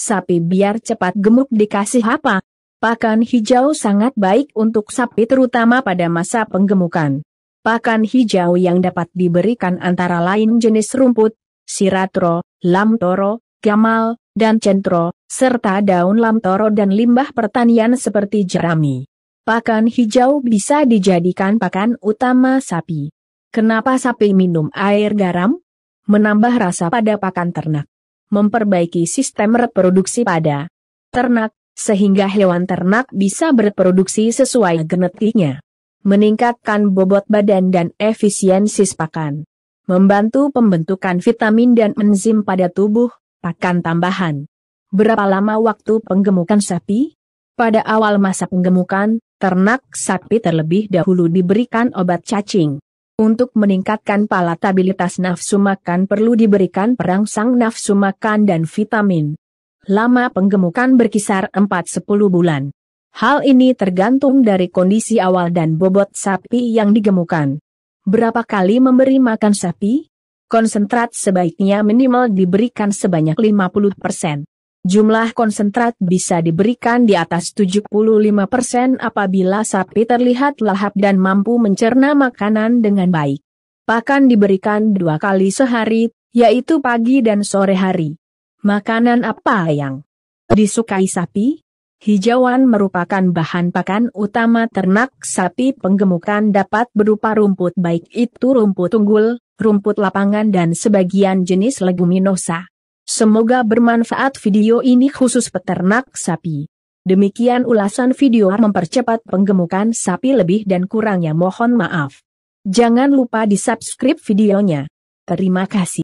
sapi biar cepat gemuk dikasih apa? Pakan hijau sangat baik untuk sapi terutama pada masa penggemukan. Pakan hijau yang dapat diberikan antara lain jenis rumput, siratro, lamtoro, gamal, dan centro, serta daun lamtoro dan limbah pertanian seperti jerami. Pakan hijau bisa dijadikan pakan utama sapi. Kenapa sapi minum air garam? Menambah rasa pada pakan ternak memperbaiki sistem reproduksi pada ternak, sehingga hewan ternak bisa berproduksi sesuai genetiknya. Meningkatkan bobot badan dan efisiensi pakan. Membantu pembentukan vitamin dan enzim pada tubuh, pakan tambahan. Berapa lama waktu penggemukan sapi? Pada awal masa penggemukan, ternak sapi terlebih dahulu diberikan obat cacing. Untuk meningkatkan palatabilitas nafsu makan perlu diberikan perangsang nafsu makan dan vitamin. Lama penggemukan berkisar 4-10 bulan. Hal ini tergantung dari kondisi awal dan bobot sapi yang digemukan. Berapa kali memberi makan sapi? Konsentrat sebaiknya minimal diberikan sebanyak 50%. Jumlah konsentrat bisa diberikan di atas 75% apabila sapi terlihat lahap dan mampu mencerna makanan dengan baik. Pakan diberikan dua kali sehari, yaitu pagi dan sore hari. Makanan apa yang disukai sapi? Hijauan merupakan bahan pakan utama ternak sapi penggemukan dapat berupa rumput baik itu rumput unggul, rumput lapangan dan sebagian jenis leguminosa. Semoga bermanfaat video ini khusus peternak sapi. Demikian ulasan video mempercepat penggemukan sapi lebih dan kurangnya mohon maaf. Jangan lupa di subscribe videonya. Terima kasih.